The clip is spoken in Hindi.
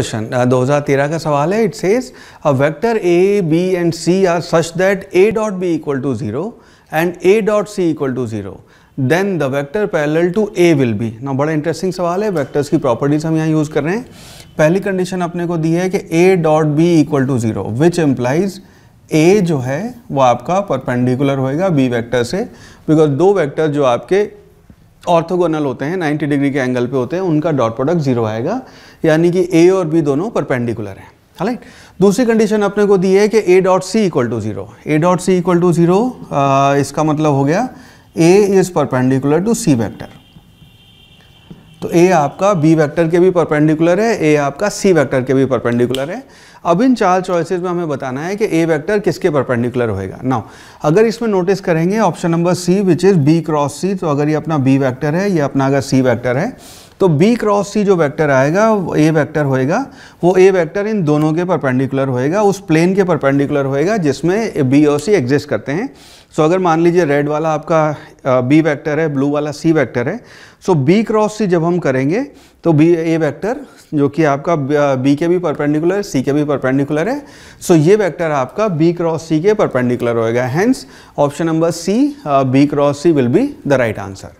क्वेश्चन हजार 2013 का सवाल है it says a vector A B and C are such that A dot B equal to zero and A dot C equal to zero then the vector parallel to A will be ना बड़ा इंटरेस्टिंग सवाल है वेक्टर्स की प्रॉपर्टीज हम यहाँ यूज़ कर रहे हैं पहली कंडीशन अपने को दी है कि A dot B equal to zero which implies A जो है वो आपका परपेंडिकुलर होएगा बी वेक्टर से बिकॉज दो वेक्टर जो आपके ऑर्थोगोनल होते हैं 90 डिग्री के एंगल पे होते हैं उनका डॉट प्रोडक्ट जीरो आएगा यानी कि ए और बी दोनों परपेंडिकुलर हैं राइट दूसरी कंडीशन अपने को दी है कि A dot C equal to zero A dot C equal to zero इसका मतलब हो गया A is perpendicular to C vector तो ए आपका बी वेक्टर के भी परपेंडिकुलर है ए आपका सी वेक्टर के भी परपेंडिकुलर है अब इन चार चॉइसेस में हमें बताना है कि ए वेक्टर किसके परपेंडिकुलर होएगा नाउ अगर इसमें नोटिस करेंगे option number C which is B cross C तो अगर ये अपना बी वेक्टर है ये अपना अगर सी वेक्टर है तो बी क्रॉस सी जो वेक्टर आएगा ए वेक्टर होएगा वो ए वेक्टर इन दोनों के परपेंडिकुलर होएगा उस प्लेन के परपेंडिकुलर होएगा जिसमें बी और सी एग्जिस्ट करते हैं सो so, अगर मान लीजिए रेड वाला आपका बी वेक्टर है ब्लू वाला सी वेक्टर है सो बी क्रॉस सी जब हम करेंगे तो बी ए वेक्टर जो कि आपका बी के भी परपेंडिकुलर है सी के भी परपेंडिकुलर है सो so, ये वेक्टर आपका बी क्रॉस सी के परपेंडिकुलर होएगा hence option number C B cross C will be the right answer